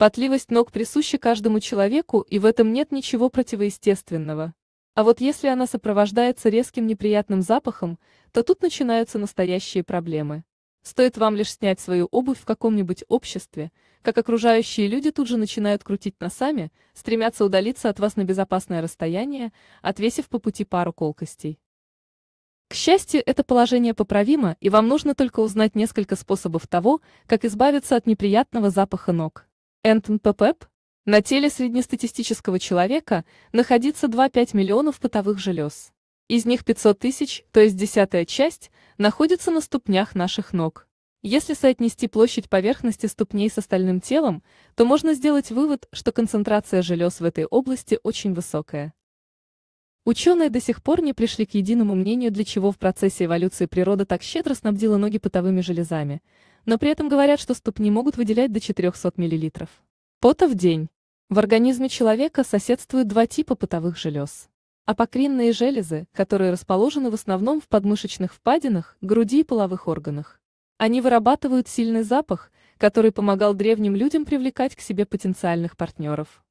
Потливость ног присуща каждому человеку, и в этом нет ничего противоестественного. А вот если она сопровождается резким неприятным запахом, то тут начинаются настоящие проблемы. Стоит вам лишь снять свою обувь в каком-нибудь обществе, как окружающие люди тут же начинают крутить носами, стремятся удалиться от вас на безопасное расстояние, отвесив по пути пару колкостей. К счастью, это положение поправимо, и вам нужно только узнать несколько способов того, как избавиться от неприятного запаха ног. НТНПП e на теле среднестатистического человека находится 2,5 миллионов потовых желез. Из них 500 тысяч, то есть десятая часть, находится на ступнях наших ног. Если соотнести площадь поверхности ступней с остальным телом, то можно сделать вывод, что концентрация желез в этой области очень высокая. Ученые до сих пор не пришли к единому мнению, для чего в процессе эволюции природа так щедро снабдила ноги потовыми железами – но при этом говорят, что ступни могут выделять до 400 мл. Пота в день. В организме человека соседствуют два типа потовых желез. Апокринные железы, которые расположены в основном в подмышечных впадинах, груди и половых органах. Они вырабатывают сильный запах, который помогал древним людям привлекать к себе потенциальных партнеров.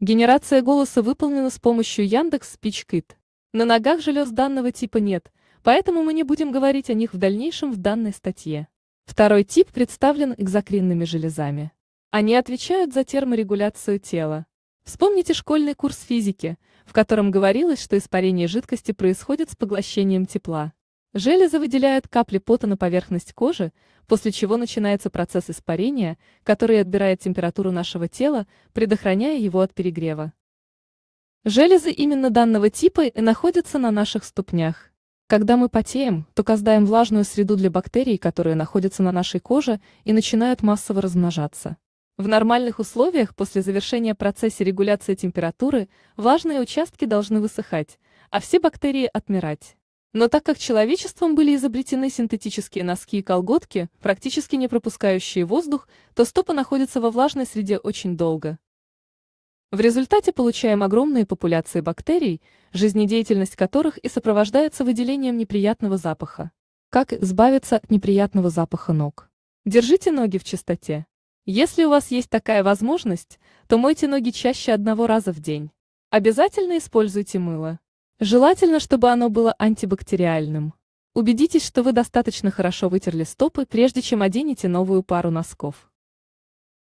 Генерация голоса выполнена с помощью Яндекс Спичкит. На ногах желез данного типа нет, поэтому мы не будем говорить о них в дальнейшем в данной статье. Второй тип представлен экзокринными железами. Они отвечают за терморегуляцию тела. Вспомните школьный курс физики, в котором говорилось, что испарение жидкости происходит с поглощением тепла. Железы выделяют капли пота на поверхность кожи, после чего начинается процесс испарения, который отбирает температуру нашего тела, предохраняя его от перегрева. Железы именно данного типа и находятся на наших ступнях. Когда мы потеем, то каздаем влажную среду для бактерий, которые находятся на нашей коже и начинают массово размножаться. В нормальных условиях после завершения процесса регуляции температуры влажные участки должны высыхать, а все бактерии отмирать. Но так как человечеством были изобретены синтетические носки и колготки, практически не пропускающие воздух, то стопы находятся во влажной среде очень долго. В результате получаем огромные популяции бактерий, жизнедеятельность которых и сопровождается выделением неприятного запаха. Как избавиться от неприятного запаха ног? Держите ноги в чистоте. Если у вас есть такая возможность, то мойте ноги чаще одного раза в день. Обязательно используйте мыло. Желательно, чтобы оно было антибактериальным. Убедитесь, что вы достаточно хорошо вытерли стопы, прежде чем оденете новую пару носков.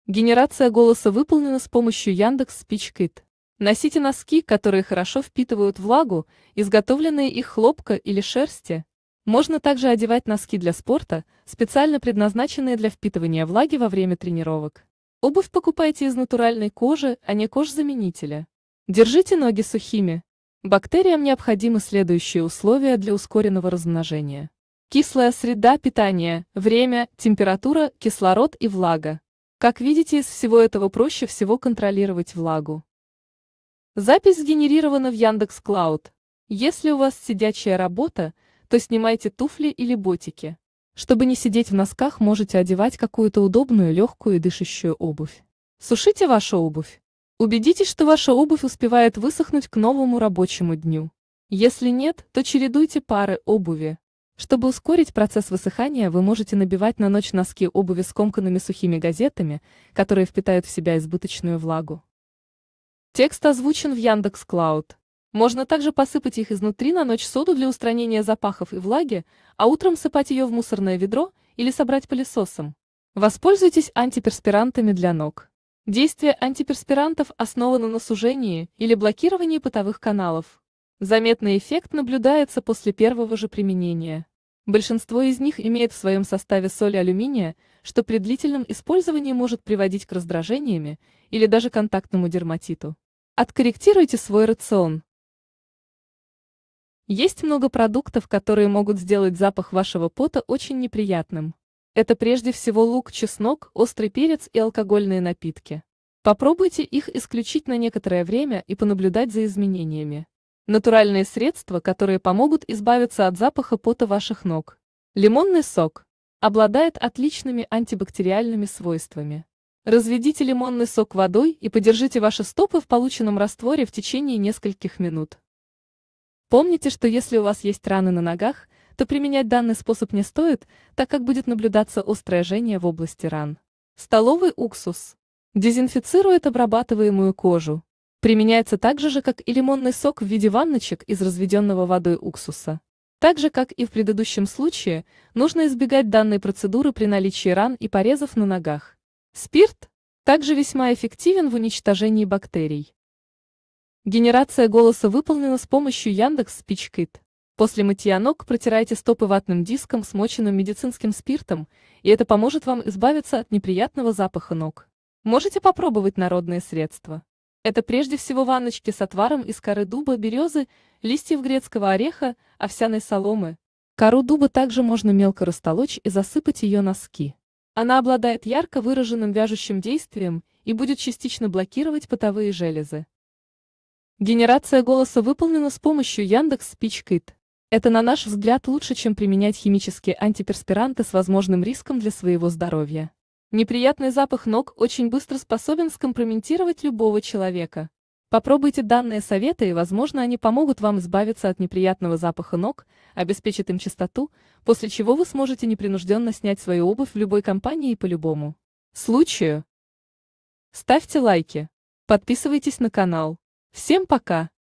Генерация голоса выполнена с помощью Яндекс Спичкит. Носите носки, которые хорошо впитывают влагу, изготовленные из хлопка или шерсти. Можно также одевать носки для спорта, специально предназначенные для впитывания влаги во время тренировок. Обувь покупайте из натуральной кожи, а не кожзаменителя. Держите ноги сухими. Бактериям необходимы следующие условия для ускоренного размножения. Кислая среда питания, время, температура, кислород и влага. Как видите, из всего этого проще всего контролировать влагу. Запись сгенерирована в Яндекс Клауд. Если у вас сидячая работа, то снимайте туфли или ботики. Чтобы не сидеть в носках, можете одевать какую-то удобную, легкую и дышащую обувь. Сушите вашу обувь. Убедитесь, что ваша обувь успевает высохнуть к новому рабочему дню. Если нет, то чередуйте пары обуви. Чтобы ускорить процесс высыхания, вы можете набивать на ночь носки обуви скомканными сухими газетами, которые впитают в себя избыточную влагу. Текст озвучен в Яндекс Клауд. Можно также посыпать их изнутри на ночь соду для устранения запахов и влаги, а утром сыпать ее в мусорное ведро или собрать пылесосом. Воспользуйтесь антиперспирантами для ног. Действие антиперспирантов основано на сужении или блокировании потовых каналов. Заметный эффект наблюдается после первого же применения. Большинство из них имеет в своем составе соль алюминия, что при длительном использовании может приводить к раздражениями или даже контактному дерматиту. Откорректируйте свой рацион. Есть много продуктов, которые могут сделать запах вашего пота очень неприятным. Это прежде всего лук, чеснок, острый перец и алкогольные напитки. Попробуйте их исключить на некоторое время и понаблюдать за изменениями. Натуральные средства, которые помогут избавиться от запаха пота ваших ног. Лимонный сок. Обладает отличными антибактериальными свойствами. Разведите лимонный сок водой и подержите ваши стопы в полученном растворе в течение нескольких минут. Помните, что если у вас есть раны на ногах, то применять данный способ не стоит, так как будет наблюдаться острое жжение в области ран. Столовый уксус. Дезинфицирует обрабатываемую кожу, Применяется так же, как и лимонный сок в виде ванночек из разведенного водой уксуса. Так же, как и в предыдущем случае, нужно избегать данной процедуры при наличии ран и порезов на ногах. Спирт также весьма эффективен в уничтожении бактерий. Генерация голоса выполнена с помощью Яндекс Спичкит. После мытья ног протирайте стопы ватным диском, смоченным медицинским спиртом, и это поможет вам избавиться от неприятного запаха ног. Можете попробовать народные средства. Это прежде всего ванночки с отваром из коры дуба, березы, листьев грецкого ореха, овсяной соломы. Кору дуба также можно мелко растолочь и засыпать ее носки. Она обладает ярко выраженным вяжущим действием и будет частично блокировать потовые железы. Генерация голоса выполнена с помощью Яндекс Спичкит. Это, на наш взгляд, лучше, чем применять химические антиперспиранты с возможным риском для своего здоровья. Неприятный запах ног очень быстро способен скомпрометировать любого человека. Попробуйте данные советы, и, возможно, они помогут вам избавиться от неприятного запаха ног, обеспечат им чистоту, после чего вы сможете непринужденно снять свою обувь в любой компании и по любому случаю. Ставьте лайки. Подписывайтесь на канал. Всем пока!